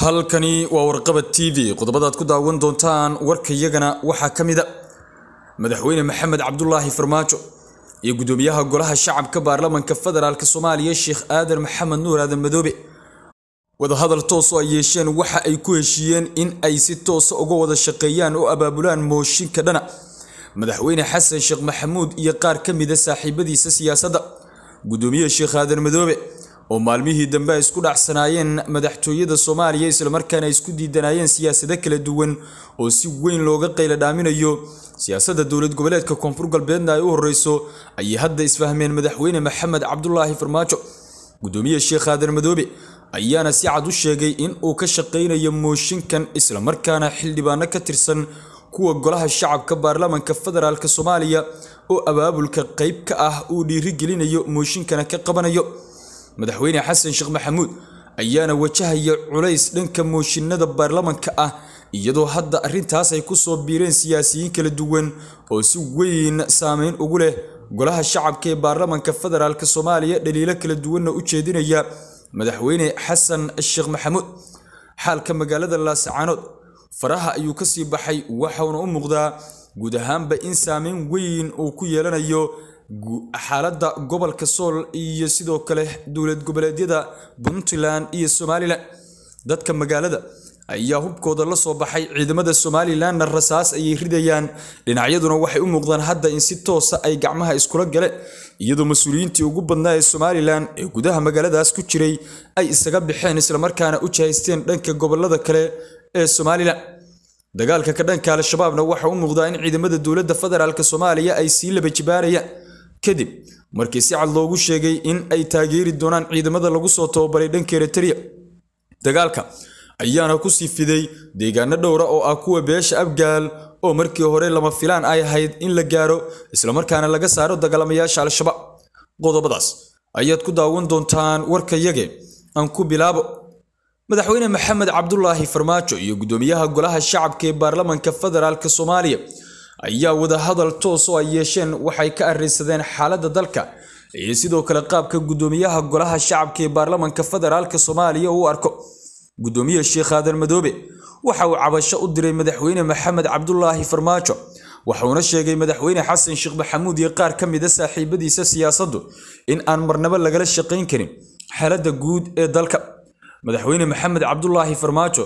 halkani waa warqabad t v qodobadaad ku daawan doontaan warkayagana waxaa ka mida madaxweyne maxamed cabdulaahi farmaajo iyo guddoomiyaha golaha shacabka baarlamanka federaalk soomaaliya sheekh aadan maxamed nuur aadan madoobe wadahadal toosoo ay yeesheen waxa ay ku heshiiyeen in ay si toosa ah uga wada shaqeeyaan oo abaabulaan mooshinka dhana madaxweyne xasan sheekh maxamuud iyo qaar ka mida saaxiibadiisa siyaasadda guddoomiye sheekh aadan madoobe oo maalmihii dambe ay isku dhacsanaayeen madaxtooyada soomaaliya islamarkaana ay isku diidanaayeen siyaasado kala duwan oo si weyn looga qayla dhaaminayo siyaasadda dowlad goboleedka koonfur galbeedna ay u horreyso ayay hadda isfahmeen madaxweyne maxamed cabdulaahi farmaajo guddoomiye sheekh aadan madoobe ayaana si cad u sheegay in uu ka shaqaynayo mooshinkan islamarkaana xildhibaano ka tirsan kuwa golaha shacabka baarlamanka federaalka soomaaliya oo abaabulka qayb ka ah uu dhiirigelinayo mooshinkana ka qabanayo madaxweyne xasan sheekh maxamuud ayaana wajahaya culays dhanka mooshinada baarlamanka ah iyadoo hadda arrintaas ay ku soo biireen siyaasiyiin kala duwan oo si weyn saameyn ugu leh golaha shacabka ee baarlamanka federaalka soomaaliya dhaliilo kala duwanna u jeedinaya madaxweyne xasan sheekh maxamuud xaalka magaalada laascaanood faraha ayuu ka sii baxay waxauna u muuqdaa guud ahaanba in saameyn weyn uu ku yeelanayo xaaladda gobolka sool iyo sidoo kale dowlad goboleedyada puntland iyo somalilan dadka magaalada ayaa hubkooda la soo baxay ciidamada somalilanna rasaas ayay ridayaan dhinacyaduna waxay u muuqdaan hadda in si toosa ah ay gacmaha iskula galeen iyadoo mas-uuliyiintii ugu badnaa ee somalilan ee gudaha magaaladaas ku jiray ay isaga baxeen islamarkaana u jahaysteen dhanka gobolada kale ee somalilan dagaalka ka dhanka al-shabaabna waxaa u muuqdaa in ciidamada dowladda federaalk soomaaliya ay sii laba jibaanayaan kadib markii si cad loogu sheegay in ay taageeri doonaan ciidamada lagu soo tababaray dhanka eritrea dagaalka ayaana ku sii fiday deegaano dhowra oo ah kuwa beesha abgaal oo markii hore lama filaan ay ahayd in la gaaro islamarkaana laga saaro dagaalamayaasha al-shabaab qodobadaas ayaad ku daawan doontaan warkayage aan ku bilaabo madaxweyne maxamed cabdulaahi farmaajo iyo guddoomiyaha golaha shacabka ee baarlamanka federaalk soomaaliya ayaa wadahadal toosoo ay ah yeesheen waxay ka arrinsadeen xaaladda dalka iyo sidoo kale qaabka guddoomiyaha golaha shacabka ee baarlamanka federaalk soomaaliya uu arko guddoomiye sheekh aadan madoobe waxa uu cabasho u diray madaxweyne maxamed cabdulaahi farmaajo waxuuna sheegay madaxweyne xasan sheekh maxamuud iyo qaar ka mida saaxiibadiisa siyaasaddu in aan marnabo lagala shaqayn karin xaaladda guud ee dalka madaxweyne maxamed cabdulaahi farmaajo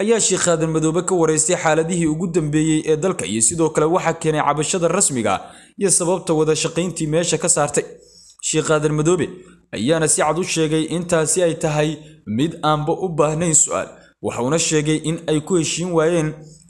ayaa sheekh aadan madoobe ka wareystay xaaladihii ugu dambeeyey ee dalka iyo sidoo kale waxaa keenay cabashada rasmiga iyo sababta wada shaqayntii meesha ka saartay sheekh aadan madoobe ayaana si cad u sheegay intaasi ay tahay mid aanba u baahnayn su-aal waxauna sheegay in ay ku heshiin waayeen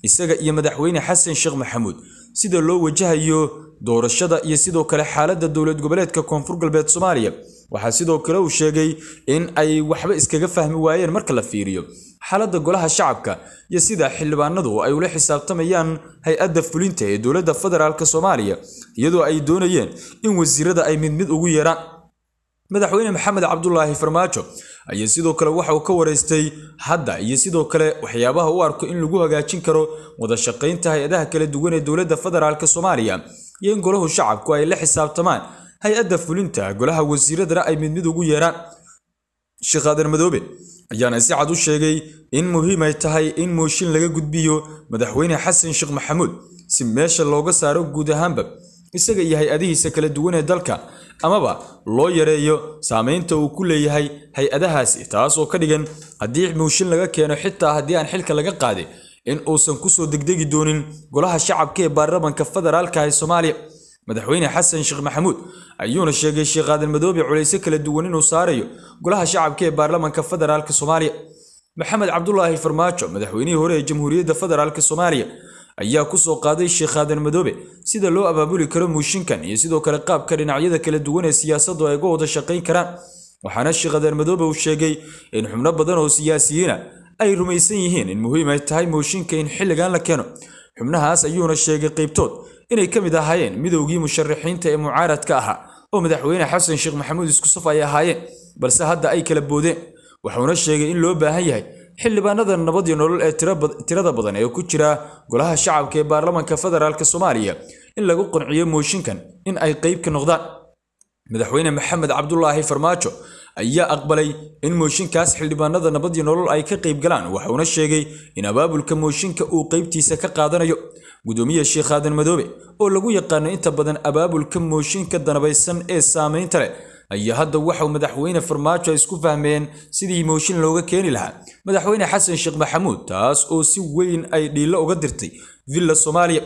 isaga iyo madaxweyne xasan sheekh maxamuud sida loo wajahayo doorashada iyo sidoo kale xaaladda dowlad goboleedka koonfur galbeed soomaaliya waxaa sidoo kale uu sheegay in ay waxba iskaga fahmi waayeen marka la fiiriyo xaaladda golaha shacabka iyo sida xildhibaanadu ay ula xisaabtamayaan hay-adda fulinta ee dowladda federaalk soomaaliya iyadoo ay doonayeen in wasiirada ay mid mid ugu yeeraan madaxweyne maxamed cabdulaahi farmaajo ayaa sidoo kale waxa uu ka waraystay hadda iyo sidoo kale waxyaabaha u arko in lagu hagaajin karo wada shaqaynta hay-adaha kala duwan ee dowladda federaalk soomaaliya iyo in golahu shacabku ay la xisaabtamaan hay-adda fulinta golaha wasiiradana ay mid mid ugu yeeraan sheekh qaadir madoobe ayaana si cad u sheegay in muhiim ay tahay in mooshin laga gudbiyo madaxweyne xasan sheekh maxamuud si meesha looga saaro guud ahaanba isaga iyo hay-adihiisa kala duwan ee dalka amaba loo yareeyo saamaynta uu ku leeyahay hay-adahaasi taas oo ka dhigan haddii mooshin laga keeno xitaa haddii aan xilka laga qaaday in uusan kusoo degdegi doonin golaha shacabka ee baarlamaanka federaalka ah ee soomaaliya madaxweyne xasan sheekh maxamuud ayuuna sheegay sheekh aadan madoobe culayso kala duwan inuu saarayo golaha shacabka ee baarlamanka federaalk soomaaliya maxamed cabdulaahi farmaajo madaxweynihii hore ee jamhuuriyadda federaalk soomaaliya ayaa ku soo qaaday sheekh aadan madoobe sida loo abaabuli karo muushinkan iyo sidoo kale qaabka dhinacyada kala duwan ee siyaasaddu ay uga wada shaqayn karaan waxaana sheekh aadan madoobe uu sheegay in xubno badan oo siyaasiyiina ay rumaysan yihiin in muhiim ay tahay mooshinka in xilligan la keeno xubnahaas ayuuna sheegay qaybtood inay ka mid ahaayeen midowgii musharaxiinta ee mucaaradka ahaa oo madaxweyne xasan sheekh maxamuud iskusuf ay ahaayeen balse hadda ay kala boodeen wuxuuna sheegay in loo baahan yahay xildhibaanada nabad iyo nolol ee tirada badan ee ku jira golaha shacabka ee baarlamaanka federaalk soomaaliya in lagu qanciyo mooshinkan in ay qayb ka noqdaan madaxweyne maxamed cabdulaahi farmaajo ayaa aqbalay in mooshinkaas xildhibaanada nabad iyo nolol ay ka qayb galaan waxauna sheegay in abaabulka mooshinka uu qaybtiisa ka qaadanayo gudoomiye sheekh aadan madoobe oo lagu yaqaano inta badan abaabulka mooshinka danabaysan ee saamaynta leh ayaa hadda waxau madaxweyne farmaajo isku fahmeen sidii mooshin looga keeni lahaa madaxweyne xasan sheekh maxamuud taas oo si weyn ay dhiillo uga dirtay villa soomaaliya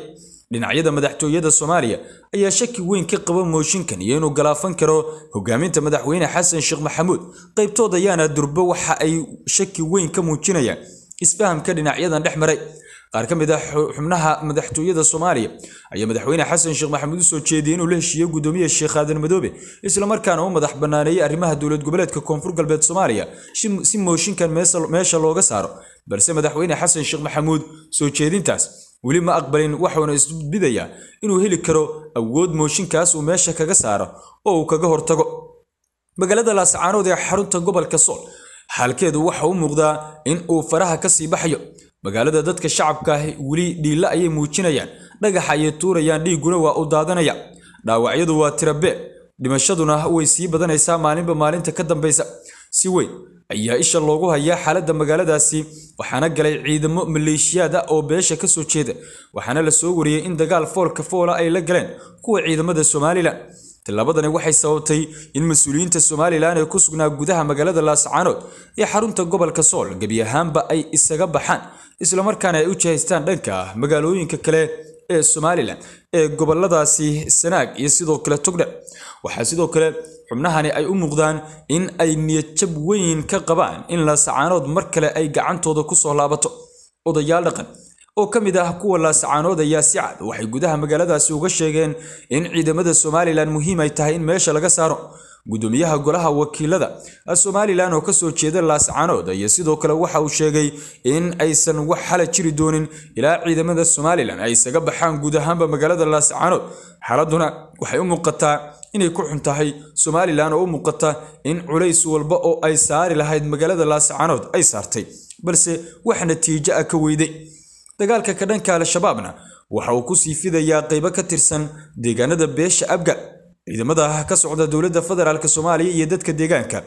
dhinacyada madaxtooyada soomaaliya ayaa shaki weyn ka qaba mooshinkan iyo inuu galaafan karo hogaaminta madaxweyne xasan sheekh maxamuud qaybtood ayaana durbo waxa ay shaki weyn ka muujinayaan isfahamka dhinacyadan dhex maray qaar ka mid ah xubnaha madaxtooyada soomaaliya ayaa madaxweyne xasan sheekh maxamuud usoo jeediyey inuu la heshiiyo gudoomiya sheekh aadan madoobe isla markaana u madax banaaneeyey arrimaha dowlad goboleedka koonfur galbeed soomaaliya si mooshinkan meesha looga saaro balse madaxweyne xasan sheekh maxamuud soo jeedintaas weli ma aqbalin waxuuna isbidayaa inuu heli karo awood mooshinkaas uu meesha kaga saaro oo uu kaga hortago magaalada laascaanood ee xarunta gobolka sool xaalkeedu waxa u muuqdaa in uu faraha ka sii baxayo magaalada dadka shacabka ah weli dhiilla ayay muujinayaan dhagaxa ayay tuurayaan dhiigguna waa u daadanaya dhaawacyadu waa tirabee dhimashaduna way sii badanaysaa maalinba maalinta ka dambaysa si weyn ayaa isha loogu hayaa xaaladda magaaladaasi waxaana galay ciidamo maleeshiyaad ah oo beesha ka soo jeeda waxaana la soo wariyey in dagaal foolka foola ay la galeen kuwa ciidamada somalilan tillaabadani waxay sababtay in mas-uuliyiinta somalilan ee ku sugnaa gudaha magaalada laascaanood iyo xarunta gobolka sool gebi ahaanba ay isaga baxaan islamarkaana ay u jihaystaan dhanka magaalooyinka kale ee somalilan ee goboladaasi sanaag iyo sidoo kale togdhe waxaa sidoo kale xubnahani ay u muuqdaan in ay niyadjab weyn ka qabaan in laasacaanood mar kale ay gacantooda ku soo laabato odayaal dhaqan oo ka mid ah kuwa laasacaanood ayaa si cad waxay gudaha magaaladaasi uga sheegeen in ciidamada somalilan muhiim ay tahay in meesha laga saaro gudoomiyaha golaha wakiilada somalilan oo kasoo jeeda laascanood ayaa sidoo kale waxa uu sheegay in aysan wax xala jiri doonin ilaa ciidamada somalilan ay isaga baxaan guud ahaanba magaalada laascanood xaaladuna waxay u muuqataa inay ku xun tahay somalilan oo u muuqata in culays walba oo ay saari lahayd magaalada laascanood ay saartay balse wax natiijo ah ka weyday dagaalka ka dhanka al-shabaabna waxa uu ku sii fidayaa qaybo ka tirsan deegaanada beesha abga ciidamada ka socda dowladda federaalk soomaaliya iyo dadka deegaanka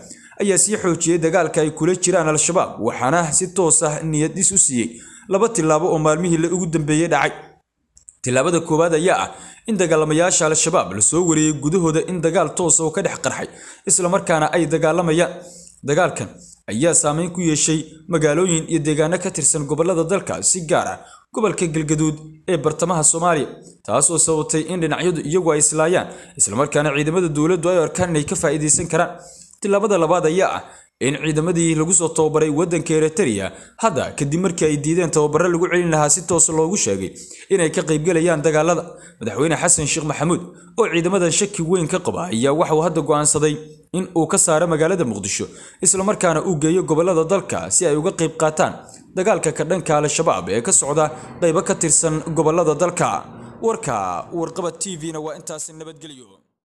ayaa sii xoojiyey dagaalka ay kula jiraan al-shabaab waxaana si toos ah niyaddhis u siiyey laba tilaabo oo maalmihii la ugu dambeeyey dhacay tilaabada koowaad ayaa ah in dagaalamayaasha al-shabaab lasoo wariyey gudahooda in dagaal toosa ah oo ka dhex qarxay isla markaana ay dagaalamayaan dagaalkan ayaa saameyn ku yeeshay magaalooyin iyo deegaano ka tirsan gobollada dalka si gaar ah gobolka galgaduud ee bartamaha soomaaliya taasoo sababtay in dhinacyadu iyagu ay islaayaan islamarkaana ciidamada dowladdu ay arkaan inay ka faa'iidaysan karaan tilaabada labaad ayaa ah in ciidamadii lagu soo tababaray waddanka eritereya hadda kadib markii ay diideen tababarro lagu celin lahaa si toos ah loogu sheegay inay ka qaybgelayaan dagaalada madaxweyne xasan sheekh maxamuud oo ciidamadan shaki weyn ka qaba ayaa waxauu hadda go'aansaday in uu ka saaro magaalada muqdisho islamarkaana uu geeyo gobolada dalka si ay uga qayb qaataan dagaalka ka dhanka al-shabaab ee ka socda qaybo ka tirsan gobollada dalka warka warqaba t v-na waa intaasi nabadgelyo